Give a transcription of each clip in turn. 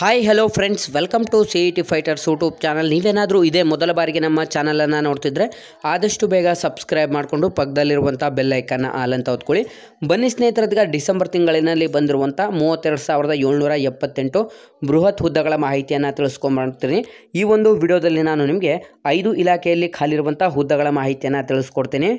hi hello friends welcome to C E T fighters YouTube channel ನೀವೇನಾದರೂ ಇದೇ ಮೊದಲ ಬಾರಿಗೆ ನಮ್ಮ ಚಾನಲನ್ನು ನೋಡ್ತಿದ್ರೆ ಆದಷ್ಟು ಬೇಗ ಸಬ್ಸ್ಕ್ರೈಬ್ ಮಾಡಿಕೊಂಡು ಪಕ್ಕದಲ್ಲಿರುವಂಥ ಬೆಲ್ಲೈಕನ್ನು ಆಲ್ ಅಂತ ಹೊತ್ಕೊಳ್ಳಿ ಬನ್ನಿ ಸ್ನೇಹಿತರದ್ಗ ಡಿಸೆಂಬರ್ ತಿಂಗಳಿನಲ್ಲಿ ಬಂದಿರುವಂಥ ಮೂವತ್ತೆರಡು ಸಾವಿರದ ಏಳ್ನೂರ ಎಪ್ಪತ್ತೆಂಟು ಬೃಹತ್ ಹುದ್ದೆಗಳ ಮಾಹಿತಿಯನ್ನು ತಿಳಿಸ್ಕೊಂಬರ್ತೀನಿ ಈ ಒಂದು ವಿಡಿಯೋದಲ್ಲಿ ನಾನು ನಿಮಗೆ ಐದು ಇಲಾಖೆಯಲ್ಲಿ ಖಾಲಿರುವಂಥ ಹುದ್ದೆಗಳ ಮಾಹಿತಿಯನ್ನು ತಿಳಿಸ್ಕೊಡ್ತೀನಿ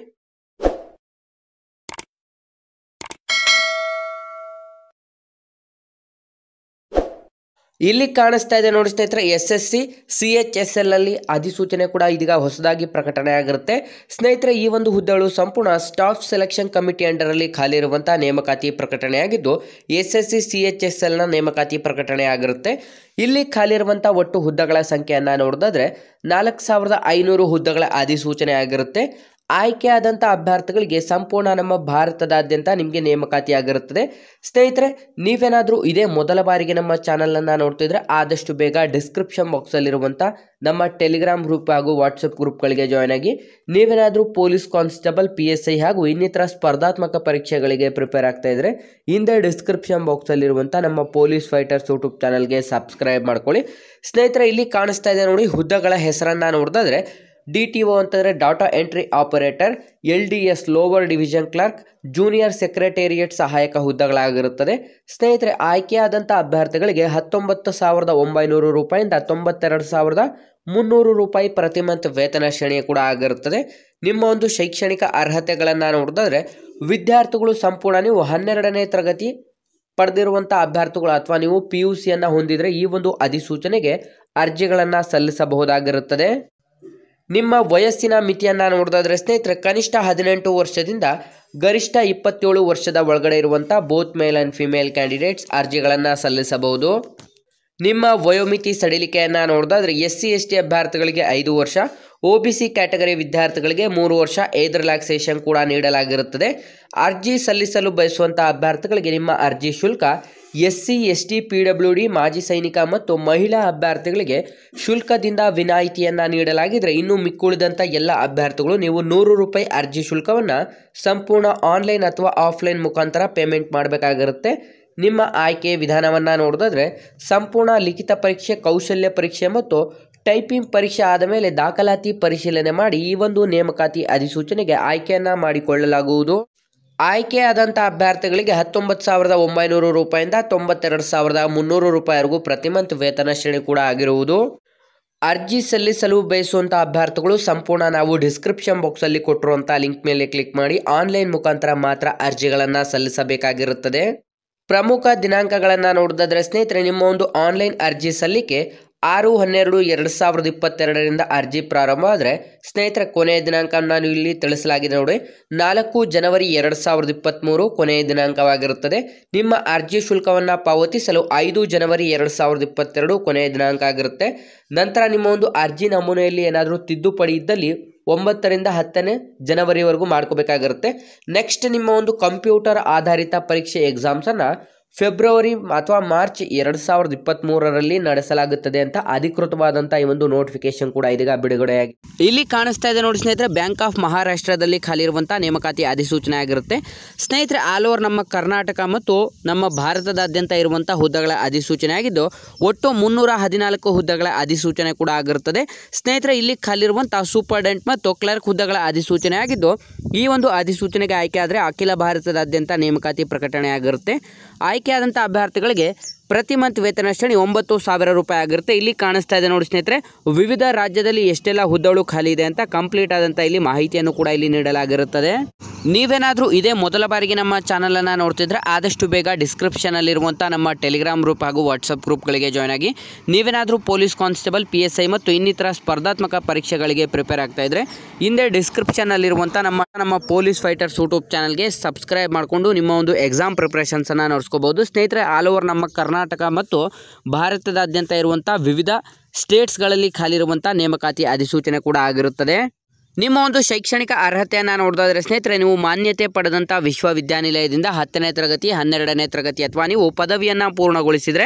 ಇಲ್ಲಿ ಕಾಣಿಸ್ತಾ ಇದೆ ನೋಡಿ ಸ್ನೇಹಿತರೆ S S C C H S L ಅಲ್ಲಿ ಅಧಿಸೂಚನೆ ಕೂಡ ಇದೀಗ ಹೊಸದಾಗಿ ಪ್ರಕಟಣೆ ಆಗಿರುತ್ತೆ ಸ್ನೇಹಿತರೆ ಈ ಒಂದು ಹುದ್ದೆಗಳು ಸಂಪೂರ್ಣ ಸ್ಟಾಫ್ ಸೆಲೆಕ್ಷನ್ ಕಮಿಟಿ ಅಂಡರ್ ಅಲ್ಲಿ ಖಾಲಿ ಇರುವಂತಹ ನೇಮಕಾತಿ ಪ್ರಕಟಣೆಯಾಗಿದ್ದು S S C C H S L ನ ನೇಮಕಾತಿ ಪ್ರಕಟಣೆ ಆಗಿರುತ್ತೆ ಇಲ್ಲಿ ಖಾಲಿ ಇರುವಂತಹ ಒಟ್ಟು ಹುದ್ದೆಗಳ ಸಂಖ್ಯೆಯನ್ನು ನೋಡೋದಾದ್ರೆ ನಾಲ್ಕು ಸಾವಿರದ ಐನೂರು ಹುದ್ದೆಗಳ ಅಧಿಸೂಚನೆ ಆಗಿರುತ್ತೆ ಆಯ್ಕೆಯಾದಂಥ ಅಭ್ಯರ್ಥಿಗಳಿಗೆ ಸಂಪೂರ್ಣ ನಮ್ಮ ಭಾರತದಾದ್ಯಂತ ನಿಮಗೆ ನೇಮಕಾತಿಯಾಗಿರುತ್ತದೆ ಸ್ನೇಹಿತರೆ ನೀವೇನಾದರೂ ಇದೇ ಮೊದಲ ಬಾರಿಗೆ ನಮ್ಮ ಚಾನಲನ್ನು ನೋಡ್ತಿದ್ರೆ ಆದಷ್ಟು ಬೇಗ ಡಿಸ್ಕ್ರಿಪ್ಷನ್ ಬಾಕ್ಸಲ್ಲಿರುವಂಥ ನಮ್ಮ ಟೆಲಿಗ್ರಾಮ್ ಗ್ರೂಪ್ ಹಾಗೂ ವಾಟ್ಸಪ್ ಗ್ರೂಪ್ಗಳಿಗೆ ಜಾಯ್ನ್ ಆಗಿ ನೀವೇನಾದರೂ police constable P S I ಹಾಗೂ ಇನ್ನಿತರ ಸ್ಪರ್ಧಾತ್ಮಕ ಪರೀಕ್ಷೆಗಳಿಗೆ ಪ್ರಿಪೇರ್ ಆಗ್ತಾ ಇದ್ದರೆ ಹಿಂದೆ ಡಿಸ್ಕ್ರಿಪ್ಷನ್ ಬಾಕ್ಸಲ್ಲಿರುವಂಥ ನಮ್ಮ ಪೊಲೀಸ್ ಫೈಟರ್ಸ್ ಯೂಟ್ಯೂಬ್ ಚಾನಲ್ಗೆ ಸಬ್ಸ್ಕ್ರೈಬ್ ಮಾಡ್ಕೊಳ್ಳಿ ಸ್ನೇಹಿತರೆ ಇಲ್ಲಿ ಕಾಣಿಸ್ತಾ ಇದೆ ನೋಡಿ ಹುದ್ದೆಗಳ ಹೆಸರನ್ನು ನೋಡಿದ್ರೆ ಡಿ ಟಿ ಒ ಅಂತಂದರೆ data entry operator L D S lower division clerk junior secretariat ಸಹಾಯಕ ಹುದ್ದೆಗಳಾಗಿರುತ್ತದೆ ಸ್ನೇಹಿತರೆ ಆಯ್ಕೆಯಾದಂಥ ಅಭ್ಯರ್ಥಿಗಳಿಗೆ ಹತ್ತೊಂಬತ್ತು ಸಾವಿರದ ಒಂಬೈನೂರು ರೂಪಾಯಿಂದ ತೊಂಬತ್ತೆರಡು ಸಾವಿರದ ಮುನ್ನೂರು ರೂಪಾಯಿ ಪ್ರತಿ ಮಂತ್ ವೇತನ ಶ್ರೇಣಿ ಕೂಡ ಆಗಿರುತ್ತದೆ ನಿಮ್ಮ ಒಂದು ಶೈಕ್ಷಣಿಕ ಅರ್ಹತೆಗಳನ್ನು ನೋಡಿದ್ರೆ ವಿದ್ಯಾರ್ಥಿಗಳು ಸಂಪೂರ್ಣ ನೀವು ಹನ್ನೆರಡನೇ ತರಗತಿ ಪಡೆದಿರುವಂಥ ಅಭ್ಯರ್ಥಿಗಳು ಅಥವಾ ನೀವು ಪಿ ಯು ಸಿಯನ್ನು ಹೊಂದಿದರೆ ಈ ಒಂದು ಅಧಿಸೂಚನೆಗೆ ಅರ್ಜಿಗಳನ್ನು ಸಲ್ಲಿಸಬಹುದಾಗಿರುತ್ತದೆ ನಿಮ್ಮ ವಯಸ್ಸಿನ ಮಿತಿಯನ್ನು ನೋಡೋದಾದರೆ ಸ್ನೇಹಿತರೆ ಕನಿಷ್ಠ ಹದಿನೆಂಟು ವರ್ಷದಿಂದ ಗರಿಷ್ಠ ಇಪ್ಪತ್ತೇಳು ವರ್ಷದ ಒಳಗಡೆ ಇರುವಂಥ both male and female candidates ಅರ್ಜಿಗಳನ್ನು ಸಲ್ಲಿಸಬಹುದು ನಿಮ್ಮ ವಯೋಮಿತಿ ಸಡಿಲಿಕೆಯನ್ನು ನೋಡೋದಾದರೆ ಎಸ್ ಸಿ ಎಸ್ ಟಿ ಅಭ್ಯರ್ಥಿಗಳಿಗೆ ಐದು ವರ್ಷ ಒ ಬಿ ಸಿ ಕ್ಯಾಟಗರಿ ವಿದ್ಯಾರ್ಥಿಗಳಿಗೆ ಮೂರು ವರ್ಷ ಏದ್ ರಿಲ್ಯಾಕ್ಸೇಷನ್ ಕೂಡ ನೀಡಲಾಗಿರುತ್ತದೆ ಅರ್ಜಿ ಸಲ್ಲಿಸಲು ಬಯಸುವಂಥ ಅಭ್ಯರ್ಥಿಗಳಿಗೆ ನಿಮ್ಮ ಅರ್ಜಿ ಶುಲ್ಕ ಎಸ್ಸಿ ಎಸ್ಟಿ ಡಿ ಮಾಜಿ ಸೈನಿಕ ಮತ್ತು ಮಹಿಳಾ ಅಭ್ಯರ್ಥಿಗಳಿಗೆ ಶುಲ್ಕದಿಂದ ವಿನಾಯಿತಿಯನ್ನು ನೀಡಲಾಗಿದ್ದರೆ ಇನ್ನು ಮಿಕ್ಕುಳಿದಂಥ ಎಲ್ಲ ಅಭ್ಯರ್ಥಿಗಳು ನೀವು ನೂರು ರೂಪಾಯಿ ಅರ್ಜಿ ಶುಲ್ಕವನ್ನು ಸಂಪೂರ್ಣ ಆನ್ಲೈನ್ ಅಥವಾ ಆಫ್ಲೈನ್ ಮುಖಾಂತರ ಪೇಮೆಂಟ್ ಮಾಡಬೇಕಾಗಿರುತ್ತೆ ನಿಮ್ಮ ಆಯ್ಕೆ ವಿಧಾನವನ್ನು ನೋಡೋದಾದರೆ ಸಂಪೂರ್ಣ ಲಿಖಿತ ಪರೀಕ್ಷೆ ಕೌಶಲ್ಯ ಪರೀಕ್ಷೆ ಮತ್ತು ಟೈಪಿಂಗ್ ಪರೀಕ್ಷೆ ಆದ ಮೇಲೆ ದಾಖಲಾತಿ ಪರಿಶೀಲನೆ ಮಾಡಿ ಈ ಒಂದು ನೇಮಕಾತಿ ಅಧಿಸೂಚನೆಗೆ ಆಯ್ಕೆಯನ್ನು ಮಾಡಿಕೊಳ್ಳಲಾಗುವುದು ಆಯ್ಕೆಯಾದಂಥ ಅಭ್ಯರ್ಥಿಗಳಿಗೆ ಹತ್ತೊಂಬತ್ತು ಸಾವಿರದ ಒಂಬೈನೂರು ರೂಪಾಯಿಂದ ತೊಂಬತ್ತೆರಡು ಸಾವಿರದ ಮುನ್ನೂರು ರೂಪಾಯಿವರೆಗೂ ಪ್ರತಿ ಮಂತ್ ವೇತನ ಶ್ರೇಣಿ ಕೂಡ ಆಗಿರುವುದು ಅರ್ಜಿ ಸಲ್ಲಿಸಲು ಬಯಸುವಂಥ ಅಭ್ಯರ್ಥಿಗಳು ಸಂಪೂರ್ಣ ನಾವು ಡಿಸ್ಕ್ರಿಪ್ಷನ್ ಬಾಕ್ಸಲ್ಲಿ ಕೊಟ್ಟಿರುವಂಥ ಲಿಂಕ್ ಮೇಲೆ ಕ್ಲಿಕ್ ಮಾಡಿ ಆನ್ಲೈನ್ ಮುಖಾಂತರ ಮಾತ್ರ ಅರ್ಜಿಗಳನ್ನು ಸಲ್ಲಿಸಬೇಕಾಗಿರುತ್ತದೆ ಪ್ರಮುಖ ದಿನಾಂಕಗಳನ್ನು ನೋಡಿದ್ರೆ ಸ್ನೇಹಿತರೆ ನಿಮ್ಮ ಒಂದು ಆನ್ಲೈನ್ ಅರ್ಜಿ ಸಲ್ಲಿಕೆ ಆರು ಹನ್ನೆರಡು ಎರಡು ಸಾವಿರದ ಇಪ್ಪತ್ತೆರಡರಿಂದ ಅರ್ಜಿ ಪ್ರಾರಂಭ ಆದರೆ ಸ್ನೇಹಿತರ ಕೊನೆಯ ದಿನಾಂಕ ನಾನು ಇಲ್ಲಿ ತಿಳಿಸಲಾಗಿದೆ ನೋಡಿ ನಾಲ್ಕು ಜನವರಿ ಎರಡು ಸಾವಿರದ ಇಪ್ಪತ್ತ್ಮೂರು ಕೊನೆಯ ದಿನಾಂಕವಾಗಿರುತ್ತದೆ ನಿಮ್ಮ ಅರ್ಜಿ ಶುಲ್ಕವನ್ನು ಪಾವತಿಸಲು ಐದು ಜನವರಿ ಎರಡು ಸಾವಿರದ ಇಪ್ಪತ್ತೆರಡು ಕೊನೆಯ ದಿನಾಂಕ ಆಗಿರುತ್ತೆ ನಂತರ ನಿಮ್ಮ ಒಂದು ಅರ್ಜಿ ನಮೂನೆಯಲ್ಲಿ ಏನಾದರೂ ತಿದ್ದುಪಡಿ ಇದ್ದಲ್ಲಿ ಒಂಬತ್ತರಿಂದ ಹತ್ತನೇ ಜನವರಿವರೆಗೂ ಮಾಡ್ಕೋಬೇಕಾಗಿರುತ್ತೆ ನೆಕ್ಸ್ಟ್ ನಿಮ್ಮ ಒಂದು ಕಂಪ್ಯೂಟರ್ ಆಧಾರಿತ ಪರೀಕ್ಷೆ ಎಕ್ಸಾಮ್ಸನ್ನು ಫೆಬ್ರವರಿ ಅಥವಾ ಮಾರ್ಚ್ ಎರಡು ಸಾವಿರದ ಇಪ್ಪತ್ತ್ಮೂರರಲ್ಲಿ ನಡೆಸಲಾಗುತ್ತದೆ ಅಂತ ಅಧಿಕೃತವಾದಂಥ ಈ ಒಂದು ನೋಟಿಫಿಕೇಶನ್ ಕೂಡ ಇದೀಗ ಬಿಡುಗಡೆಯಾಗಿ ಇಲ್ಲಿ ಕಾಣಿಸ್ತಾ ಇದೆ ನೋಡಿ ಸ್ನೇಹಿತರೆ ಬ್ಯಾಂಕ್ ಆಫ್ ಮಹಾರಾಷ್ಟ್ರದಲ್ಲಿ ಖಾಲಿ ಇರುವಂಥ ನೇಮಕಾತಿ ಅಧಿಸೂಚನೆ ಆಗಿರುತ್ತೆ ಸ್ನೇಹಿತರೆ ಆಲ್ ಓವರ್ ನಮ್ಮ ಕರ್ನಾಟಕ ಮತ್ತು ನಮ್ಮ ಭಾರತದಾದ್ಯಂತ ಇರುವಂಥ ಹುದ್ದೆಗಳ ಅಧಿಸೂಚನೆ ಆಗಿದ್ದು ಒಟ್ಟು ಮುನ್ನೂರ ಹದಿನಾಲ್ಕು ಹುದ್ದೆಗಳ ಅಧಿಸೂಚನೆ ಕೂಡ ಆಗಿರುತ್ತದೆ ಸ್ನೇಹಿತರೆ ಇಲ್ಲಿ ಖಾಲಿರುವಂಥ ಸೂಪರ್ಡೆಂಟ್ ಮತ್ತು ಕ್ಲರ್ಕ್ ಹುದ್ದೆಗಳ ಅಧಿಸೂಚನೆ ಆಗಿದ್ದು ಈ ಒಂದು ಅಧಿಸೂಚನೆಗೆ ಆಯ್ಕೆ ಆದರೆ ಅಖಿಲ ಭಾರತದಾದ್ಯಂತ ನೇಮಕಾತಿ ಪ್ರಕಟಣೆ ಆಗಿರುತ್ತೆ ಆಯ್ಕೆಯಾದಂಥ ಅಭ್ಯರ್ಥಿಗಳಿಗೆ ಪ್ರತಿ ಮಂತ್ ವೇತನ ಶ್ರೇಣಿ ಒಂಬತ್ತು ಸಾವಿರ ರೂಪಾಯಿ ಆಗಿರುತ್ತೆ ಇಲ್ಲಿ ಕಾಣಿಸ್ತಾ ಇದೆ ನೋಡಿ ಸ್ನೇಹಿತರೆ ವಿವಿಧ ರಾಜ್ಯದಲ್ಲಿ ಎಷ್ಟೆಲ್ಲ ಹುದ್ದಳು ಖಾಲಿ ಇದೆ ಅಂತ ಕಂಪ್ಲೀಟ್ ಆದಂಥ ಇಲ್ಲಿ ಮಾಹಿತಿಯನ್ನು ಕೂಡ ಇಲ್ಲಿ ನೀಡಲಾಗಿರುತ್ತದೆ ನೀವೇನಾದರೂ ಇದೇ ಮೊದಲ ಬಾರಿಗೆ ನಮ್ಮ ಚಾನಲನ್ನು ನೋಡ್ತಿದ್ರೆ ಆದಷ್ಟು ಬೇಗ ಡಿಸ್ಕ್ರಿಪ್ಷನ್ ಡಿಸ್ಕ್ರಿಪ್ಷನಲ್ಲಿರುವಂಥ ನಮ್ಮ ಟೆಲಿಗ್ರಾಮ್ ಗ್ರೂಪ್ ಹಾಗೂ ವಾಟ್ಸಪ್ ಗ್ರೂಪ್ಗಳಿಗೆ ಜಾಯ್ನ್ ಆಗಿ ನೀವೇನಾದರೂ police constable P S I ಮತ್ತು ಇನ್ನಿತರ ಸ್ಪರ್ಧಾತ್ಮಕ ಪರೀಕ್ಷೆಗಳಿಗೆ ಪ್ರಿಪೇರ್ ಆಗ್ತಾ ಇದ್ರೆ ಹಿಂದೆ ಅಲ್ಲಿರುವಂತಹ ನಮ್ಮ ನಮ್ಮ ಪೊಲೀಸ್ ಫೈಟರ್ಸ್ ಯೂಟ್ಯೂಬ್ ಚಾನಲ್ಗೆ ಸಬ್ಸ್ಕ್ರೈಬ್ ಮಾಡಿಕೊಂಡು ನಿಮ್ಮ ಒಂದು ಎಕ್ಸಾಮ್ ಪ್ರಿಪ್ರೇಷನ್ಸನ್ನು ನೋಡ್ಸ್ಕೋಬೋದು ಸ್ನೇಹಿತರೆ ಆಲ್ ಓವರ್ ನಮ್ಮ ಕರ್ನಾಟಕ ಕರ್ನಾಟಕ ಮತ್ತು ಭಾರತದಾದ್ಯಂತ ಇರುವಂಥ ವಿವಿಧ ಸ್ಟೇಟ್ಸ್ಗಳಲ್ಲಿ ಖಾಲಿ ಇರುವಂಥ ನೇಮಕಾತಿ ಅಧಿಸೂಚನೆ ಕೂಡ ಆಗಿರುತ್ತದೆ ನಿಮ್ಮ ಒಂದು ಶೈಕ್ಷಣಿಕ ಅರ್ಹತೆಯನ್ನು ನೋಡೋದಾದರೆ ಸ್ನೇಹಿತರೆ ನೀವು ಮಾನ್ಯತೆ ಪಡೆದಂಥ ವಿಶ್ವವಿದ್ಯಾನಿಲಯದಿಂದ ಹತ್ತನೇ ತರಗತಿ ಹನ್ನೆರಡನೇ ತರಗತಿ ಅಥವಾ ನೀವು ಪದವಿಯನ್ನು ಪೂರ್ಣಗೊಳಿಸಿದರೆ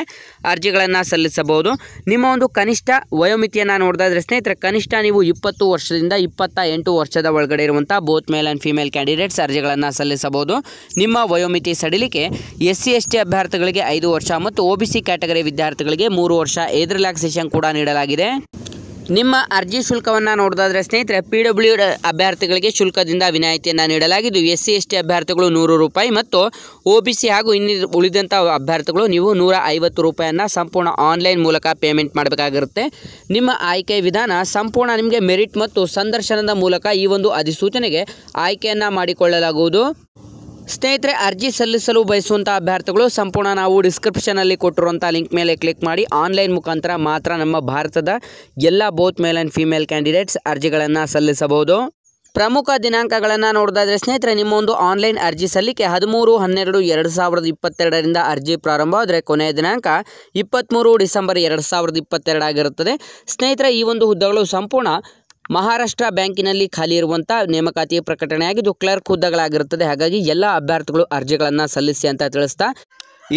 ಅರ್ಜಿಗಳನ್ನು ಸಲ್ಲಿಸಬಹುದು ನಿಮ್ಮ ಒಂದು ಕನಿಷ್ಠ ವಯೋಮಿತಿಯನ್ನು ನೋಡಿದಾದರೆ ಸ್ನೇಹಿತರೆ ಕನಿಷ್ಠ ನೀವು ಇಪ್ಪತ್ತು ವರ್ಷದಿಂದ ಇಪ್ಪತ್ತ ಎಂಟು ವರ್ಷದ ಒಳಗಡೆ ಇರುವಂಥ both male and female candidates ಅರ್ಜಿಗಳನ್ನು ಸಲ್ಲಿಸಬಹುದು ನಿಮ್ಮ ವಯೋಮಿತಿ ಸಡಿಲಿಕೆ ಎಸ್ ಸಿ ಎಸ್ ಟಿ ಅಭ್ಯರ್ಥಿಗಳಿಗೆ ಐದು ವರ್ಷ ಮತ್ತು ಒ ಬಿ ಸಿ ಕ್ಯಾಟಗರಿ ವಿದ್ಯಾರ್ಥಿಗಳಿಗೆ ಮೂರು ವರ್ಷ ಏದ್ ರಿಲ್ಯಾಕ್ಸೇಷನ್ ಕೂಡ ನೀಡಲಾಗಿದೆ ನಿಮ್ಮ ಅರ್ಜಿ ಶುಲ್ಕವನ್ನು ನೋಡೋದಾದರೆ ಸ್ನೇಹಿತರೆ ಪಿ ಡಬ್ಲ್ಯೂ ಅಭ್ಯರ್ಥಿಗಳಿಗೆ ಶುಲ್ಕದಿಂದ ವಿನಾಯಿತಿಯನ್ನು ನೀಡಲಾಗಿದ್ದು ಎಸ್ ಸಿ ಎಸ್ ಟಿ ಅಭ್ಯರ್ಥಿಗಳು ನೂರು ರೂಪಾಯಿ ಮತ್ತು ಒ ಬಿ ಸಿ ಹಾಗೂ ಇನ್ನಿ ಉಳಿದಂಥ ಅಭ್ಯರ್ಥಿಗಳು ನೀವು ನೂರ ಐವತ್ತು ರೂಪಾಯಿಯನ್ನು ಸಂಪೂರ್ಣ ಆನ್ಲೈನ್ ಮೂಲಕ ಪೇಮೆಂಟ್ ಮಾಡಬೇಕಾಗಿರುತ್ತೆ ನಿಮ್ಮ ಆಯ್ಕೆ ವಿಧಾನ ಸಂಪೂರ್ಣ ನಿಮಗೆ ಮೆರಿಟ್ ಮತ್ತು ಸಂದರ್ಶನದ ಮೂಲಕ ಈ ಒಂದು ಅಧಿಸೂಚನೆಗೆ ಆಯ್ಕೆಯನ್ನು ಮಾಡಿಕೊಳ್ಳಲಾಗುವುದು ಸ್ನೇಹಿತರೆ ಅರ್ಜಿ ಸಲ್ಲಿಸಲು ಬಯಸುವಂಥ ಅಭ್ಯರ್ಥಿಗಳು ಸಂಪೂರ್ಣ ನಾವು ಡಿಸ್ಕ್ರಿಪ್ಷನಲ್ಲಿ ಕೊಟ್ಟಿರುವಂಥ ಲಿಂಕ್ ಮೇಲೆ ಕ್ಲಿಕ್ ಮಾಡಿ ಆನ್ಲೈನ್ ಮುಖಾಂತರ ಮಾತ್ರ ನಮ್ಮ ಭಾರತದ ಎಲ್ಲ both male and female candidates ಅರ್ಜಿಗಳನ್ನು ಸಲ್ಲಿಸಬಹುದು ಪ್ರಮುಖ ದಿನಾಂಕಗಳನ್ನು ನೋಡೋದಾದರೆ ಸ್ನೇಹಿತರೆ ನಿಮ್ಮ ಒಂದು ಆನ್ಲೈನ್ ಅರ್ಜಿ ಸಲ್ಲಿಕೆ ಹದಿಮೂರು ಹನ್ನೆರಡು ಎರಡು ಸಾವಿರದ ಇಪ್ಪತ್ತೆರಡರಿಂದ ಅರ್ಜಿ ಪ್ರಾರಂಭ ಆದರೆ ಕೊನೆಯ ದಿನಾಂಕ ಇಪ್ಪತ್ತ್ಮೂರು ಡಿಸೆಂಬರ್ ಎರಡು ಸಾವಿರದ ಇಪ್ಪತ್ತೆರಡಾಗಿರುತ್ತದೆ ಸ್ನೇಹಿತರೆ ಈ ಒಂದು ಹುದ್ದೆಗಳು ಸಂಪೂರ್ಣ ಮಹಾರಾಷ್ಟ್ರ ಬ್ಯಾಂಕಿನಲ್ಲಿ ಖಾಲಿ ಇರುವಂತಹ ನೇಮಕಾತಿ ಪ್ರಕಟಣೆಯಾಗಿದ್ದು ಕ್ಲರ್ಕ್ ಹುದ್ದೆಗಳಾಗಿರುತ್ತದೆ ಹಾಗಾಗಿ ಎಲ್ಲ ಅಭ್ಯರ್ಥಿಗಳು ಅರ್ಜಿಗಳನ್ನು ಸಲ್ಲಿಸಿ ಅಂತ ತಿಳಿಸ್ತಾ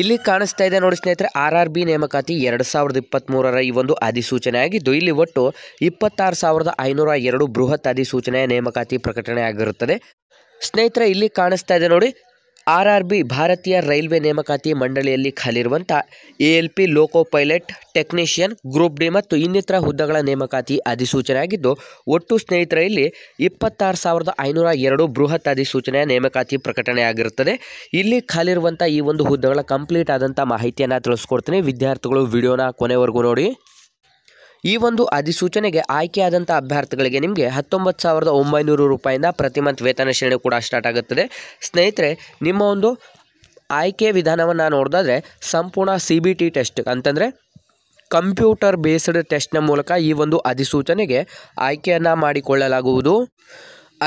ಇಲ್ಲಿ ಕಾಣಿಸ್ತಾ ಇದೆ ನೋಡಿ ಸ್ನೇಹಿತರೆ ಆರ್ ಆರ್ ಬಿ ನೇಮಕಾತಿ ಎರಡು ಸಾವಿರದ ಇಪ್ಪತ್ತ್ಮೂರರ ಈ ಒಂದು ಅಧಿಸೂಚನೆ ಆಗಿದ್ದು ಇಲ್ಲಿ ಒಟ್ಟು ಇಪ್ಪತ್ತಾರು ಸಾವಿರದ ಐನೂರ ಎರಡು ಬೃಹತ್ ಅಧಿಸೂಚನೆಯ ನೇಮಕಾತಿ ಪ್ರಕಟಣೆ ಆಗಿರುತ್ತದೆ ಸ್ನೇಹಿತರೆ ಇಲ್ಲಿ ಕಾಣಿಸ್ತಾ ಇದೆ ನೋಡಿ ಆರ್ ಆರ್ ಬಿ ಭಾರತೀಯ ರೈಲ್ವೆ ನೇಮಕಾತಿ ಮಂಡಳಿಯಲ್ಲಿ ಖಾಲಿರುವಂಥ A L P loco pilot technician group D ಮತ್ತು ಇನ್ನಿತರ ಹುದ್ದೆಗಳ ನೇಮಕಾತಿ ಅಧಿಸೂಚನೆ ಆಗಿದ್ದು ಒಟ್ಟು ಸ್ನೇಹಿತರಲ್ಲಿ ಇಪ್ಪತ್ತಾರು ಸಾವಿರದ ಐನೂರ ಎರಡು ಬೃಹತ್ ಅಧಿಸೂಚನೆಯ ನೇಮಕಾತಿ ಪ್ರಕಟಣೆಯಾಗಿರುತ್ತದೆ ಇಲ್ಲಿ ಖಾಲಿರುವಂಥ ಈ ಒಂದು ಹುದ್ದೆಗಳ ಕಂಪ್ಲೀಟ್ ಆದಂಥ ಮಾಹಿತಿಯನ್ನು ತಿಳಿಸ್ಕೊಡ್ತೀನಿ ವಿದ್ಯಾರ್ಥಿಗಳು ವಿಡಿಯೋನ ಕೊನೆವರೆಗೂ ನೋಡಿ ಈ ಒಂದು ಅಧಿಸೂಚನೆಗೆ ಆಯ್ಕೆಯಾದಂಥ ಅಭ್ಯರ್ಥಿಗಳಿಗೆ ನಿಮಗೆ ಹತ್ತೊಂಬತ್ತು ಸಾವಿರದ ಒಂಬೈನೂರು ರೂಪಾಯಿಂದ ಪ್ರತಿ ಮಂತ್ ವೇತನ ಶ್ರೇಣಿ ಕೂಡ ಸ್ಟಾರ್ಟ್ ಆಗುತ್ತದೆ ಸ್ನೇಹಿತರೆ ನಿಮ್ಮ ಒಂದು ಆಯ್ಕೆ ವಿಧಾನವನ್ನು ನೋಡಿದಾದರೆ ಸಂಪೂರ್ಣ ಸಿ ಬಿ ಟಿ ಟೆಸ್ಟ್ ಅಂತಂದರೆ ಕಂಪ್ಯೂಟರ್ ಬೇಸ್ಡ್ ಟೆಸ್ಟ್ನ ಮೂಲಕ ಈ ಒಂದು ಅಧಿಸೂಚನೆಗೆ ಆಯ್ಕೆಯನ್ನು ಮಾಡಿಕೊಳ್ಳಲಾಗುವುದು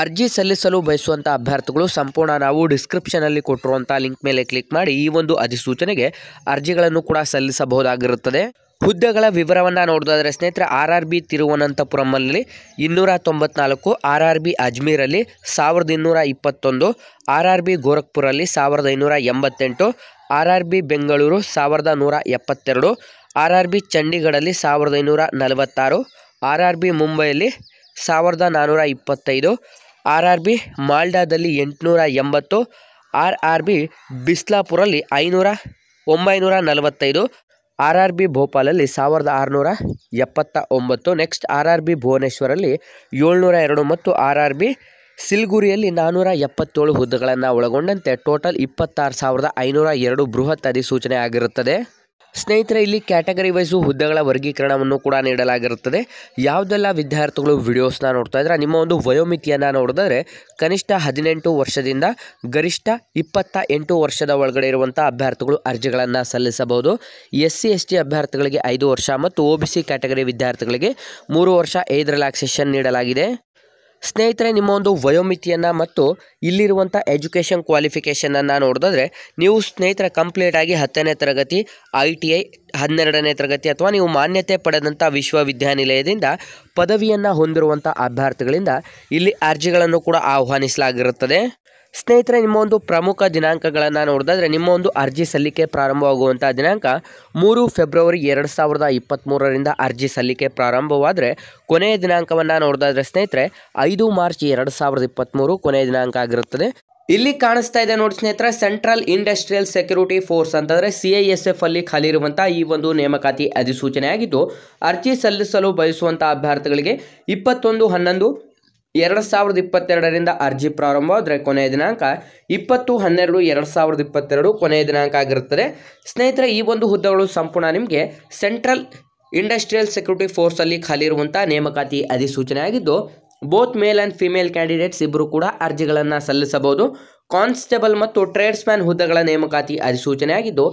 ಅರ್ಜಿ ಸಲ್ಲಿಸಲು ಬಯಸುವಂಥ ಅಭ್ಯರ್ಥಿಗಳು ಸಂಪೂರ್ಣ ನಾವು ಡಿಸ್ಕ್ರಿಪ್ಷನಲ್ಲಿ ಕೊಟ್ಟಿರುವಂಥ ಲಿಂಕ್ ಮೇಲೆ ಕ್ಲಿಕ್ ಮಾಡಿ ಈ ಒಂದು ಅಧಿಸೂಚನೆಗೆ ಅರ್ಜಿಗಳನ್ನು ಕೂಡ ಸಲ್ಲಿಸಬಹುದಾಗಿರುತ್ತದೆ ಹುದ್ದೆಗಳ ವಿವರವನ್ನು ನೋಡೋದಾದರೆ ಸ್ನೇಹಿತರೆ ಆರ್ ಆರ್ ಬಿ ತಿರುವನಂತಪುರಮಲ್ಲಿ ಇನ್ನೂರ ತೊಂಬತ್ನಾಲ್ಕು ಆರ್ ಆರ್ ಬಿ ಅಜ್ಮೀರಲ್ಲಿ ಸಾವಿರದ ಇನ್ನೂರ ಇಪ್ಪತ್ತೊಂದು ಆರ್ ಆರ್ ಬಿ ಗೋರಖ್ಪುರಲ್ಲಿ ಸಾವಿರದ ಐನೂರ ಎಂಬತ್ತೆಂಟು ಆರ್ ಆರ್ ಬಿ ಬೆಂಗಳೂರು ಸಾವಿರದ ನೂರ ಎಪ್ಪತ್ತೆರಡು ಆರ್ ಆರ್ ಬಿ ಚಂಡೀಗಢಲ್ಲಿ ಸಾವಿರದ ಐನೂರ ನಲವತ್ತಾರು ಆರ್ ಆರ್ ಬಿ ಮುಂಬೈಯಲ್ಲಿ ಸಾವಿರದ ನಾನ್ನೂರ ಇಪ್ಪತ್ತೈದು ಆರ್ ಆರ್ ಬಿ ಮಾಲ್ಡಾದಲ್ಲಿ ಎಂಟುನೂರ ಎಂಬತ್ತು ಆರ್ ಆರ್ ಬಿ ಬಿಸ್ಲಾಪುರಲ್ಲಿ ಐನೂರ ಒಂಬೈನೂರ ನಲವತ್ತೈದು ಆರ್ ಆರ್ ಬಿ ಭೋಪಾಲಲ್ಲಿ ಸಾವಿರದ ಆರುನೂರ ಎಪ್ಪತ್ತ ಒಂಬತ್ತು ನೆಕ್ಸ್ಟ್ ಆರ್ ಆರ್ ಬಿ ಭುವನೇಶ್ವರಲ್ಲಿ ಏಳ್ನೂರ ಎರಡು ಮತ್ತು ಆರ್ ಆರ್ ಬಿ ಸಿಲ್ಗುರಿಯಲ್ಲಿ ನಾನ್ನೂರ ಎಪ್ಪತ್ತೇಳು ಹುದ್ದೆಗಳನ್ನು ಒಳಗೊಂಡಂತೆ ಟೋಟಲ್ ಇಪ್ಪತ್ತಾರು ಸಾವಿರದ ಐನೂರ ಎರಡು ಬೃಹತ್ ಅಧಿಸೂಚನೆ ಆಗಿರುತ್ತದೆ ಸ್ನೇಹಿತರೆ ಇಲ್ಲಿ ಕ್ಯಾಟಗರಿ ವೈಸು ಹುದ್ದೆಗಳ ವರ್ಗೀಕರಣವನ್ನು ಕೂಡ ನೀಡಲಾಗಿರುತ್ತದೆ ಯಾವುದೆಲ್ಲ ವಿದ್ಯಾರ್ಥಿಗಳು ವಿಡಿಯೋಸ್ನ ನೋಡ್ತಾ ಇದ್ರೆ ನಿಮ್ಮ ಒಂದು ವಯೋಮಿತಿಯನ್ನು ನೋಡಿದರೆ ಕನಿಷ್ಠ ಹದಿನೆಂಟು ವರ್ಷದಿಂದ ಗರಿಷ್ಠ ಇಪ್ಪತ್ತ ಎಂಟು ವರ್ಷದ ಒಳಗಡೆ ಇರುವಂಥ ಅಭ್ಯರ್ಥಿಗಳು ಅರ್ಜಿಗಳನ್ನು ಸಲ್ಲಿಸಬಹುದು ಎಸ್ ಸಿ ಎಸ್ ಟಿ ಅಭ್ಯರ್ಥಿಗಳಿಗೆ ಐದು ವರ್ಷ ಮತ್ತು ಒ ಬಿ ಸಿ ಕ್ಯಾಟಗರಿ ವಿದ್ಯಾರ್ಥಿಗಳಿಗೆ ಮೂರು ವರ್ಷ ಏಯ್ದ್ ರಿಲ್ಯಾಕ್ಸೇಷನ್ ನೀಡಲಾಗಿದೆ ಸ್ನೇಹಿತರೆ ನಿಮ್ಮ ಒಂದು ವಯೋಮಿತಿಯನ್ನು ಮತ್ತು ಇಲ್ಲಿರುವಂಥ ಎಜುಕೇಷನ್ ಕ್ವಾಲಿಫಿಕೇಷನನ್ನು ನೋಡಿದ್ರೆ ನೀವು ಸ್ನೇಹಿತರೆ ಕಂಪ್ಲೀಟಾಗಿ ಹತ್ತನೇ ತರಗತಿ ಐ ಟಿ ಐ ಹನ್ನೆರಡನೇ ತರಗತಿ ಅಥವಾ ನೀವು ಮಾನ್ಯತೆ ಪಡೆದಂಥ ವಿಶ್ವವಿದ್ಯಾನಿಲಯದಿಂದ ಪದವಿಯನ್ನು ಹೊಂದಿರುವಂಥ ಅಭ್ಯರ್ಥಿಗಳಿಂದ ಇಲ್ಲಿ ಅರ್ಜಿಗಳನ್ನು ಕೂಡ ಆಹ್ವಾನಿಸಲಾಗಿರುತ್ತದೆ ಸ್ನೇಹಿತರೆ ನಿಮ್ಮ ಒಂದು ಪ್ರಮುಖ ದಿನಾಂಕಗಳನ್ನು ನೋಡಿದ್ರೆ ನಿಮ್ಮ ಒಂದು ಅರ್ಜಿ ಸಲ್ಲಿಕೆ ಪ್ರಾರಂಭವಾಗುವಂಥ ದಿನಾಂಕ ಮೂರು ಫೆಬ್ರವರಿ ಎರಡು ಸಾವಿರದ ಇಪ್ಪತ್ತ್ಮೂರರಿಂದ ಅರ್ಜಿ ಸಲ್ಲಿಕೆ ಪ್ರಾರಂಭವಾದರೆ ಕೊನೆಯ ದಿನಾಂಕವನ್ನು ನೋಡಿದ್ರೆ ಸ್ನೇಹಿತರೆ ಐದು ಮಾರ್ಚ್ ಎರಡು ಸಾವಿರದ ಇಪ್ಪತ್ತ್ಮೂರು ಕೊನೆಯ ದಿನಾಂಕ ಆಗಿರುತ್ತದೆ ಇಲ್ಲಿ ಕಾಣಿಸ್ತಾ ಇದೆ ನೋಡಿ ಸ್ನೇಹಿತರೆ ಸೆಂಟ್ರಲ್ ಇಂಡಸ್ಟ್ರಿಯಲ್ ಸೆಕ್ಯೂರಿಟಿ ಫೋರ್ಸ್ ಅಂತಂದರೆ ಸಿ ಐ ಎಸ್ ಎಫ್ ಅಲ್ಲಿ ಖಾಲಿ ಇರುವಂಥ ಈ ಒಂದು ನೇಮಕಾತಿ ಅಧಿಸೂಚನೆಯಾಗಿದ್ದು ಅರ್ಜಿ ಸಲ್ಲಿಸಲು ಬಯಸುವಂಥ ಅಭ್ಯರ್ಥಿಗಳಿಗೆ ಇಪ್ಪತ್ತೊಂದು ಹನ್ನೊಂದು ಎರಡು ಸಾವಿರದ ಇಪ್ಪತ್ತೆರಡರಿಂದ ಅರ್ಜಿ ಪ್ರಾರಂಭವಾದರೆ ಕೊನೆಯ ದಿನಾಂಕ ಇಪ್ಪತ್ತು ಹನ್ನೆರಡು ಎರಡು ಸಾವಿರದ ಇಪ್ಪತ್ತೆರಡು ಕೊನೆಯ ದಿನಾಂಕ ಆಗಿರುತ್ತದೆ ಸ್ನೇಹಿತರೆ ಈ ಒಂದು ಹುದ್ದೆಗಳು ಸಂಪೂರ್ಣ ನಿಮಗೆ ಸೆಂಟ್ರಲ್ ಇಂಡಸ್ಟ್ರಿಯಲ್ ಸೆಕ್ಯೂರಿಟಿ ಫೋರ್ಸಲ್ಲಿ ಖಾಲಿ ಇರುವಂಥ ನೇಮಕಾತಿ ಅಧಿಸೂಚನೆ ಆಗಿದ್ದು both male and female candidates ಇಬ್ಬರು ಕೂಡ ಅರ್ಜಿಗಳನ್ನು ಸಲ್ಲಿಸಬಹುದು ಕಾನ್ಸ್ಟೇಬಲ್ ಮತ್ತು ಟ್ರೇಡ್ಸ್ಮ್ಯಾನ್ ಹುದ್ದೆಗಳ ನೇಮಕಾತಿ ಅಧಿಸೂಚನೆಯಾಗಿದ್ದು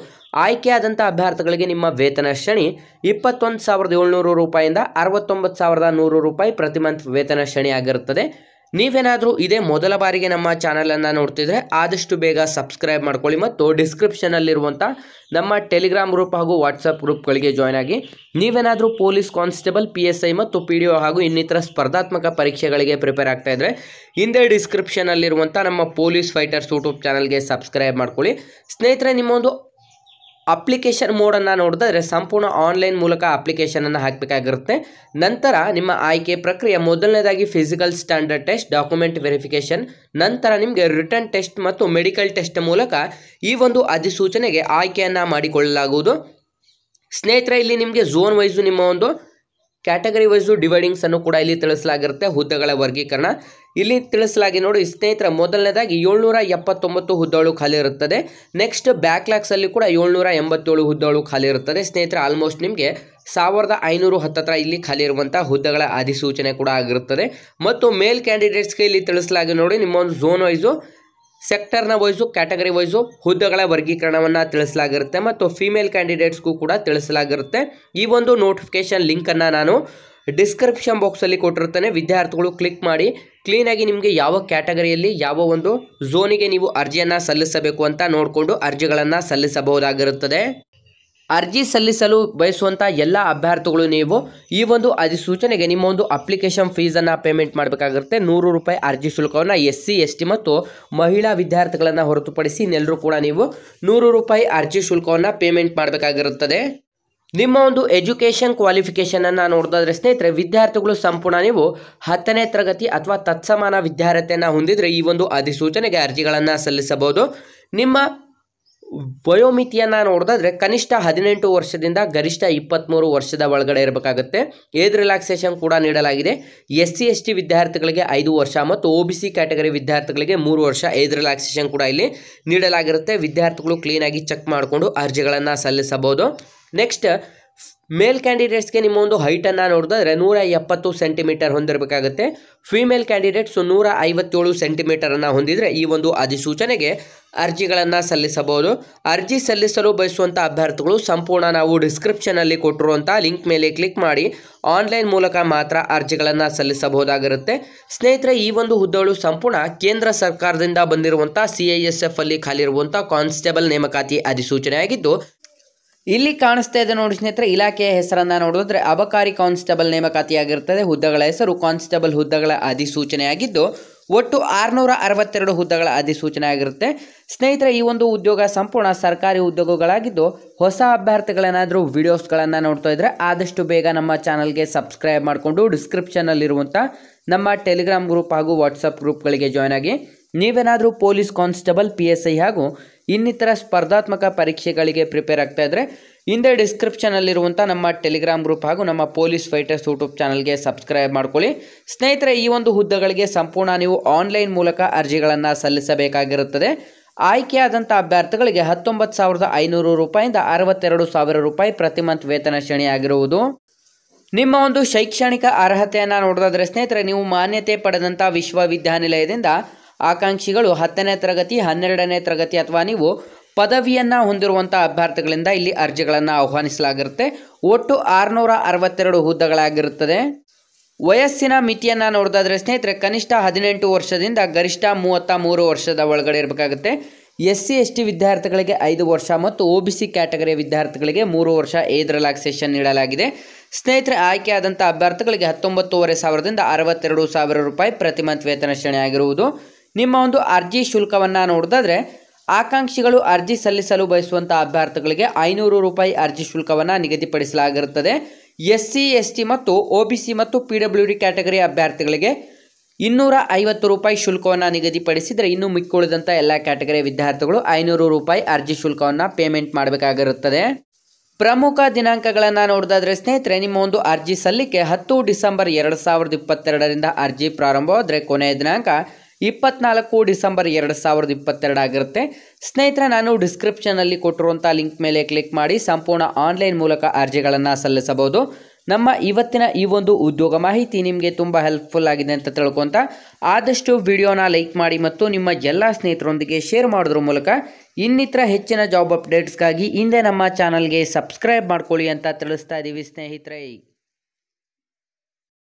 ಆಯ್ಕೆಯಾದಂಥ ಅಭ್ಯರ್ಥಿಗಳಿಗೆ ನಿಮ್ಮ ವೇತನ ಶ್ರೇಣಿ ಇಪ್ಪತ್ತೊಂದು ಸಾವಿರದ ಏಳ್ನೂರು ರೂಪಾಯಿಂದ ಅರವತ್ತೊಂಬತ್ತು ಸಾವಿರದ ನೂರು ರೂಪಾಯಿ ಪ್ರತಿ ಮಂತ್ ವೇತನ ಶ್ರೇಣಿ ಆಗಿರುತ್ತದೆ ನೀವೇನಾದರೂ ಇದೇ ಮೊದಲ ಬಾರಿಗೆ ನಮ್ಮ ಚಾನಲನ್ನು ನೋಡ್ತಿದ್ರೆ ಆದಷ್ಟು ಬೇಗ ಸಬ್ಸ್ಕ್ರೈಬ್ ಮಾಡ್ಕೊಳ್ಳಿ ಮತ್ತು ಡಿಸ್ಕ್ರಿಪ್ಷನಲ್ಲಿರುವಂಥ ನಮ್ಮ ಟೆಲಿಗ್ರಾಮ್ ಗ್ರೂಪ್ ಹಾಗೂ ವಾಟ್ಸಪ್ ಗ್ರೂಪ್ಗಳಿಗೆ ಜಾಯ್ನ್ ಆಗಿ ನೀವೇನಾದರೂ police constable P S I ಮತ್ತು ಪಿ ಡಿ ಒ ಹಾಗೂ ಇನ್ನಿತರ ಸ್ಪರ್ಧಾತ್ಮಕ ಪರೀಕ್ಷೆಗಳಿಗೆ ಪ್ರಿಪೇರ್ ಆಗ್ತಾ ಇದ್ದರೆ ಹಿಂದೆ ಡಿಸ್ಕ್ರಿಪ್ಷನಲ್ಲಿರುವಂಥ ನಮ್ಮ ಪೊಲೀಸ್ ಫೈಟರ್ಸ್ ಯೂಟ್ಯೂಬ್ ಚಾನಲ್ಗೆ ಸಬ್ಸ್ಕ್ರೈಬ್ ಮಾಡ್ಕೊಳ್ಳಿ ಸ್ನೇಹಿತರೆ ನಿಮ್ಮೊಂದು ಅಪ್ಲಿಕೇಶನ್ ಮೋಡನ್ನು ನೋಡಿದ್ರೆ ಸಂಪೂರ್ಣ ಆನ್ಲೈನ್ ಮೂಲಕ ಅಪ್ಲಿಕೇಶನನ್ನು ಹಾಕಬೇಕಾಗಿರುತ್ತೆ ನಂತರ ನಿಮ್ಮ ಆಯ್ಕೆ ಪ್ರಕ್ರಿಯೆ ಮೊದಲನೇದಾಗಿ physical standard test document verification ನಂತರ ನಿಮಗೆ ರಿಟರ್ನ್ ಟೆಸ್ಟ್ ಮತ್ತು ಮೆಡಿಕಲ್ ಟೆಸ್ಟ್ ಮೂಲಕ ಈ ಒಂದು ಅಧಿಸೂಚನೆಗೆ ಆಯ್ಕೆಯನ್ನು ಮಾಡಿಕೊಳ್ಳಲಾಗುವುದು ಸ್ನೇಹಿತರೆ ಇಲ್ಲಿ ನಿಮಗೆ ಝೋನ್ ವೈಸು ನಿಮ್ಮ ಒಂದು ಕ್ಯಾಟಗರಿ ವೈಸು ಡಿವೈಡಿಂಗ್ಸ್ ಅನ್ನು ಕೂಡ ಇಲ್ಲಿ ತಿಳಿಸಲಾಗಿರುತ್ತೆ ಹುದ್ದೆಗಳ ವರ್ಗೀಕರಣ ಇಲ್ಲಿ ತಿಳಿಸಲಾಗಿ ನೋಡಿ ಸ್ನೇಹಿತರ ಮೊದಲನೇದಾಗಿ ಏಳ್ನೂರ ಎಪ್ಪತ್ತೊಂಬತ್ತು ಹುದ್ದೆಗಳು ಖಾಲಿ ಇರುತ್ತದೆ ನೆಕ್ಸ್ಟ್ ಅಲ್ಲಿ ಕೂಡ ಏಳ್ನೂರ ಎಂಬತ್ತೇಳು ಹುದ್ದೆಗಳು ಖಾಲಿ ಇರುತ್ತದೆ ಸ್ನೇಹಿತರ ಆಲ್ಮೋಸ್ಟ್ ನಿಮಗೆ ಸಾವಿರದ ಐನೂರು ಹತ್ತತ್ರ ಇಲ್ಲಿ ಖಾಲಿ ಇರುವಂಥ ಹುದ್ದೆಗಳ ಅಧಿಸೂಚನೆ ಕೂಡ ಆಗಿರುತ್ತದೆ ಮತ್ತು ಮೇಲ್ ಕ್ಯಾಂಡಿಡೇಟ್ಸ್ಗೆ ಇಲ್ಲಿ ತಿಳಿಸಲಾಗಿ ನೋಡಿ ನಿಮ್ಮ ಒಂದು ಝೋನ್ ವೈಸು ಸೆಕ್ಟರ್ನ ವೈಸು ಕ್ಯಾಟಗರಿ ವೈಸು ಹುದ್ದೆಗಳ ವರ್ಗೀಕರಣವನ್ನು ತಿಳಿಸಲಾಗಿರುತ್ತೆ ಮತ್ತು ಫಿಮೇಲ್ ಕ್ಯಾಂಡಿಡೇಟ್ಸ್ಗೂ ಕೂಡ ತಿಳಿಸಲಾಗಿರುತ್ತೆ ಈ ಒಂದು ನೋಟಿಫಿಕೇಷನ್ ಲಿಂಕನ್ನು ನಾನು ಡಿಸ್ಕ್ರಿಪ್ಷನ್ ಬಾಕ್ಸಲ್ಲಿ ಕೊಟ್ಟಿರ್ತೇನೆ ವಿದ್ಯಾರ್ಥಿಗಳು ಕ್ಲಿಕ್ ಮಾಡಿ ಕ್ಲೀನಾಗಿ ನಿಮಗೆ ಯಾವ ಕ್ಯಾಟಗರಿಯಲ್ಲಿ ಯಾವ ಒಂದು ಝೋನಿಗೆ ನೀವು ಅರ್ಜಿಯನ್ನು ಸಲ್ಲಿಸಬೇಕು ಅಂತ ನೋಡಿಕೊಂಡು ಅರ್ಜಿಗಳನ್ನು ಸಲ್ಲಿಸಬಹುದಾಗಿರುತ್ತದೆ ಅರ್ಜಿ ಸಲ್ಲಿಸಲು ಬಯಸುವಂಥ ಎಲ್ಲ ಅಭ್ಯರ್ಥಿಗಳು ನೀವು ಈ ಒಂದು ಅಧಿಸೂಚನೆಗೆ ನಿಮ್ಮ ಒಂದು ಅಪ್ಲಿಕೇಶನ್ ಫೀಸನ್ನು ಪೇಮೆಂಟ್ ಮಾಡಬೇಕಾಗಿರುತ್ತೆ ನೂರು ರೂಪಾಯಿ ಅರ್ಜಿ ಶುಲ್ಕವನ್ನು ಎಸ್ ಸಿ ಎಸ್ ಟಿ ಮತ್ತು ಮಹಿಳಾ ವಿದ್ಯಾರ್ಥಿಗಳನ್ನು ಹೊರತುಪಡಿಸಿ ಇನ್ನೆಲ್ಲರೂ ಕೂಡ ನೀವು ನೂರು ರೂಪಾಯಿ ಅರ್ಜಿ ಶುಲ್ಕವನ್ನು ಪೇಮೆಂಟ್ ಮಾಡಬೇಕಾಗಿರುತ್ತದೆ ನಿಮ್ಮ ಒಂದು ಎಜುಕೇಷನ್ ಕ್ವಾಲಿಫಿಕೇಷನನ್ನು ನೋಡಿದ್ರೆ ಸ್ನೇಹಿತರೆ ವಿದ್ಯಾರ್ಥಿಗಳು ಸಂಪೂರ್ಣ ನೀವು ಹತ್ತನೇ ತರಗತಿ ಅಥವಾ ತತ್ಸಮಾನ ವಿದ್ಯಾರ್ಥಿಯನ್ನು ಹೊಂದಿದರೆ ಈ ಒಂದು ಅಧಿಸೂಚನೆಗೆ ಅರ್ಜಿಗಳನ್ನು ಸಲ್ಲಿಸಬಹುದು ನಿಮ್ಮ ವಯೋಮಿತಿಯನ್ನು ನೋಡಿದ್ರೆ ಕನಿಷ್ಠ ಹದಿನೆಂಟು ವರ್ಷದಿಂದ ಗರಿಷ್ಠ ಇಪ್ಪತ್ತ್ಮೂರು ವರ್ಷದ ಒಳಗಡೆ ಇರಬೇಕಾಗುತ್ತೆ ಏಜ್ ರಿಲ್ಯಾಕ್ಸೇಷನ್ ಕೂಡ ನೀಡಲಾಗಿದೆ ಎಸ್ ಸಿ ಎಸ್ ಟಿ ವಿದ್ಯಾರ್ಥಿಗಳಿಗೆ ಐದು ವರ್ಷ ಮತ್ತು ಒ ಬಿ ಸಿ ಕ್ಯಾಟಗರಿ ವಿದ್ಯಾರ್ಥಿಗಳಿಗೆ ಮೂರು ವರ್ಷ ಏಜ್ ರಿಲ್ಯಾಕ್ಸೇಷನ್ ಕೂಡ ಇಲ್ಲಿ ನೀಡಲಾಗಿರುತ್ತೆ ವಿದ್ಯಾರ್ಥಿಗಳು ಕ್ಲೀನಾಗಿ ಚೆಕ್ ಮಾಡಿಕೊಂಡು ಅರ್ಜಿಗಳನ್ನು ಸಲ್ಲಿಸಬಹುದು ನೆಕ್ಸ್ಟ್ ಮೇಲ್ ಕ್ಯಾಂಡಿಡೇಟ್ಸ್ಗೆ ನಿಮ್ಮ ಒಂದು ಹೈಟನ್ನು ನೋಡಿದ್ರೆ ನೂರ ಎಪ್ಪತ್ತು ಸೆಂಟಿಮೀಟರ್ ಹೊಂದಿರಬೇಕಾಗುತ್ತೆ ಫಿಮೇಲ್ ಕ್ಯಾಂಡಿಡೇಟ್ಸು ನೂರ ಐವತ್ತೇಳು ಸೆಂಟಿಮೀಟರನ್ನು ಹೊಂದಿದರೆ ಈ ಒಂದು ಅಧಿಸೂಚನೆಗೆ ಅರ್ಜಿಗಳನ್ನು ಸಲ್ಲಿಸಬಹುದು ಅರ್ಜಿ ಸಲ್ಲಿಸಲು ಬಯಸುವಂಥ ಅಭ್ಯರ್ಥಿಗಳು ಸಂಪೂರ್ಣ ನಾವು ಡಿಸ್ಕ್ರಿಪ್ಷನಲ್ಲಿ ಕೊಟ್ಟಿರುವಂಥ ಲಿಂಕ್ ಮೇಲೆ ಕ್ಲಿಕ್ ಮಾಡಿ ಆನ್ಲೈನ್ ಮೂಲಕ ಮಾತ್ರ ಅರ್ಜಿಗಳನ್ನು ಸಲ್ಲಿಸಬಹುದಾಗಿರುತ್ತೆ ಸ್ನೇಹಿತರೆ ಈ ಒಂದು ಹುದ್ದೆಗಳು ಸಂಪೂರ್ಣ ಕೇಂದ್ರ ಸರ್ಕಾರದಿಂದ ಬಂದಿರುವಂಥ ಸಿ ಐ ಎಸ್ ಎಫ್ ಅಲ್ಲಿ ಖಾಲಿರುವಂಥ ಕಾನ್ಸ್ಟೇಬಲ್ ನೇಮಕಾತಿ ಅಧಿಸೂಚನೆಯಾಗಿದ್ದು ಇಲ್ಲಿ ಕಾಣಿಸ್ತಾ ಇದೆ ನೋಡಿ ಸ್ನೇಹಿತರೆ ಇಲಾಖೆಯ ಹೆಸರನ್ನು ನೋಡಿದ್ರೆ ಅಬಕಾರಿ ಕಾನ್ಸ್ಟೇಬಲ್ ನೇಮಕಾತಿಯಾಗಿರ್ತದೆ ಹುದ್ದೆಗಳ ಹೆಸರು ಕಾನ್ಸ್ಟೇಬಲ್ ಹುದ್ದೆಗಳ ಅಧಿಸೂಚನೆಯಾಗಿದ್ದು ಒಟ್ಟು ಆರುನೂರ ಅರವತ್ತೆರಡು ಹುದ್ದೆಗಳ ಅಧಿಸೂಚನೆ ಆಗಿರುತ್ತೆ ಸ್ನೇಹಿತರೆ ಈ ಒಂದು ಉದ್ಯೋಗ ಸಂಪೂರ್ಣ ಸರ್ಕಾರಿ ಉದ್ಯೋಗಗಳಾಗಿದ್ದು ಹೊಸ ಅಭ್ಯರ್ಥಿಗಳೇನಾದರೂ ವಿಡಿಯೋಸ್ಗಳನ್ನು ನೋಡ್ತಾ ಇದ್ದರೆ ಆದಷ್ಟು ಬೇಗ ನಮ್ಮ ಚಾನಲ್ಗೆ ಸಬ್ಸ್ಕ್ರೈಬ್ ಮಾಡಿಕೊಂಡು ಡಿಸ್ಕ್ರಿಪ್ಷನಲ್ಲಿರುವಂಥ ನಮ್ಮ ಟೆಲಿಗ್ರಾಮ್ ಗ್ರೂಪ್ ಹಾಗೂ ವಾಟ್ಸಪ್ ಗ್ರೂಪ್ಗಳಿಗೆ ಜಾಯ್ನ್ ಆಗಿ ನೀವೇನಾದರೂ police constable P S I ಹಾಗೂ ಇನ್ನಿತರ ಸ್ಪರ್ಧಾತ್ಮಕ ಪರೀಕ್ಷೆಗಳಿಗೆ ಪ್ರಿಪೇರ್ ಆಗ್ತಾ ಇದ್ದರೆ ಹಿಂದೆ ಡಿಸ್ಕ್ರಿಪ್ಷನಲ್ಲಿರುವಂಥ ನಮ್ಮ ಟೆಲಿಗ್ರಾಮ್ ಗ್ರೂಪ್ ಹಾಗೂ ನಮ್ಮ ಪೊಲೀಸ್ ಫೈಟರ್ಸ್ ಯೂಟ್ಯೂಬ್ ಚಾನಲ್ಗೆ ಸಬ್ಸ್ಕ್ರೈಬ್ ಮಾಡ್ಕೊಳ್ಳಿ ಸ್ನೇಹಿತರೆ ಈ ಒಂದು ಹುದ್ದೆಗಳಿಗೆ ಸಂಪೂರ್ಣ ನೀವು ಆನ್ಲೈನ್ ಮೂಲಕ ಅರ್ಜಿಗಳನ್ನು ಸಲ್ಲಿಸಬೇಕಾಗಿರುತ್ತದೆ ಆಯ್ಕೆಯಾದಂಥ ಅಭ್ಯರ್ಥಿಗಳಿಗೆ ಹತ್ತೊಂಬತ್ತು ಸಾವಿರದ ಐನೂರು ರೂಪಾಯಿಂದ ಅರವತ್ತೆರಡು ಸಾವಿರ ರೂಪಾಯಿ ಪ್ರತಿ ಮಂತ್ ವೇತನ ಶ್ರೇಣಿಯಾಗಿರುವುದು ನಿಮ್ಮ ಒಂದು ಶೈಕ್ಷಣಿಕ ಅರ್ಹತೆಯನ್ನು ನೋಡೋದಾದರೆ ಸ್ನೇಹಿತರೆ ನೀವು ಮಾನ್ಯತೆ ಪಡೆದಂಥ ವಿಶ್ವವಿದ್ಯಾನಿಲಯದಿಂದ ಆಕಾಂಕ್ಷಿಗಳು ಹತ್ತನೇ ತರಗತಿ ಹನ್ನೆರಡನೇ ತರಗತಿ ಅಥವಾ ನೀವು ಪದವಿಯನ್ನು ಹೊಂದಿರುವಂಥ ಅಭ್ಯರ್ಥಿಗಳಿಂದ ಇಲ್ಲಿ ಅರ್ಜಿಗಳನ್ನು ಆಹ್ವಾನಿಸಲಾಗಿರುತ್ತೆ ಒಟ್ಟು ಆರುನೂರ ಅರವತ್ತೆರಡು ಹುದ್ದೆಗಳಾಗಿರುತ್ತದೆ ವಯಸ್ಸಿನ ಮಿತಿಯನ್ನು ನೋಡೋದಾದ್ರೆ ಸ್ನೇಹಿತರೆ ಕನಿಷ್ಠ ಹದಿನೆಂಟು ವರ್ಷದಿಂದ ಗರಿಷ್ಠ ಮೂವತ್ತ ಮೂರು ವರ್ಷದ ಒಳಗಡೆ ಇರಬೇಕಾಗುತ್ತೆ ಎಸ್ ಸಿ ಎಸ್ ಟಿ ವಿದ್ಯಾರ್ಥಿಗಳಿಗೆ ಐದು ವರ್ಷ ಮತ್ತು ಒ ಬಿ ಸಿ ಕ್ಯಾಟಗರಿಯ ವಿದ್ಯಾರ್ಥಿಗಳಿಗೆ ಮೂರು ವರ್ಷ ಏದ್ರ ರಿಲ್ಯಾಕ್ಸೇಷನ್ ನೀಡಲಾಗಿದೆ ಸ್ನೇಹಿತರೆ ಆಯ್ಕೆಯಾದಂಥ ಅಭ್ಯರ್ಥಿಗಳಿಗೆ ಹತ್ತೊಂಬತ್ತೂವರೆ ಸಾವಿರದಿಂದ ಅರವತ್ತೆರಡು ಸಾವಿರ ರೂಪಾಯಿ ಪ್ರತಿ ಮಂತ್ ವೇತನ ಶ್ರೇಣಿಯಾಗಿರುವುದು ನಿಮ್ಮ ಒಂದು ಅರ್ಜಿ ಶುಲ್ಕವನ್ನು ನೋಡೋದಾದರೆ ಆಕಾಂಕ್ಷಿಗಳು ಅರ್ಜಿ ಸಲ್ಲಿಸಲು ಬಯಸುವಂಥ ಅಭ್ಯರ್ಥಿಗಳಿಗೆ ಐನೂರು ರೂಪಾಯಿ ಅರ್ಜಿ ಶುಲ್ಕವನ್ನು ನಿಗದಿಪಡಿಸಲಾಗಿರುತ್ತದೆ ಎಸ್ ಸಿ ಎಸ್ ಟಿ ಮತ್ತು ಒ ಬಿ ಸಿ ಮತ್ತು ಪಿ ಡಬ್ಲ್ಯೂ ಡಿ ಕ್ಯಾಟಗರಿ ಅಭ್ಯರ್ಥಿಗಳಿಗೆ ಇನ್ನೂರ ಐವತ್ತು ರೂಪಾಯಿ ಶುಲ್ಕವನ್ನು ನಿಗದಿಪಡಿಸಿದರೆ ಇನ್ನು ಮಿಕ್ಕುಳಿದಂಥ ಎಲ್ಲ ಕ್ಯಾಟಗರಿ ವಿದ್ಯಾರ್ಥಿಗಳು ಐನೂರು ರೂಪಾಯಿ ಅರ್ಜಿ ಶುಲ್ಕವನ್ನು ಪೇಮೆಂಟ್ ಮಾಡಬೇಕಾಗಿರುತ್ತದೆ ಪ್ರಮುಖ ದಿನಾಂಕಗಳನ್ನು ನೋಡಿದಾದರೆ ಸ್ನೇಹಿತರೆ ನಿಮ್ಮ ಒಂದು ಅರ್ಜಿ ಸಲ್ಲಿಕೆ ಹತ್ತು ಡಿಸೆಂಬರ್ ಎರಡು ಸಾವಿರದ ಇಪ್ಪತ್ತೆರಡರಿಂದ ಅರ್ಜಿ ಪ್ರಾರಂಭವಾದರೆ ಕೊನೆಯ ದಿನಾಂಕ ಇಪ್ಪತ್ನಾಲ್ಕು ಡಿಸೆಂಬರ್ ಎರಡು ಸಾವಿರದ ಇಪ್ಪತ್ತೆರಡು ಆಗಿರುತ್ತೆ ಸ್ನೇಹಿತರೆ ನಾನು ಡಿಸ್ಕ್ರಿಪ್ಷನಲ್ಲಿ ಕೊಟ್ಟಿರುವಂಥ ಲಿಂಕ್ ಮೇಲೆ ಕ್ಲಿಕ್ ಮಾಡಿ ಸಂಪೂರ್ಣ ಆನ್ಲೈನ್ ಮೂಲಕ ಅರ್ಜಿಗಳನ್ನು ಸಲ್ಲಿಸಬಹುದು ನಮ್ಮ ಇವತ್ತಿನ ಈ ಒಂದು ಉದ್ಯೋಗ ಮಾಹಿತಿ ನಿಮಗೆ ತುಂಬ ಹೆಲ್ಪ್ಫುಲ್ ಆಗಿದೆ ಅಂತ ತಿಳ್ಕೊಂತ ಆದಷ್ಟು ವಿಡಿಯೋನ ಲೈಕ್ ಮಾಡಿ ಮತ್ತು ನಿಮ್ಮ ಎಲ್ಲ ಸ್ನೇಹಿತರೊಂದಿಗೆ ಶೇರ್ ಮಾಡೋದ್ರ ಮೂಲಕ ಇನ್ನಿತರ ಹೆಚ್ಚಿನ ಜಾಬ್ ಅಪ್ಡೇಟ್ಸ್ಗಾಗಿ ಹಿಂದೆ ನಮ್ಮ ಚಾನಲ್ಗೆ ಸಬ್ಸ್ಕ್ರೈಬ್ ಮಾಡ್ಕೊಳ್ಳಿ ಅಂತ ತಿಳಿಸ್ತಾ ಇದ್ದೀವಿ ಸ್ನೇಹಿತರೆ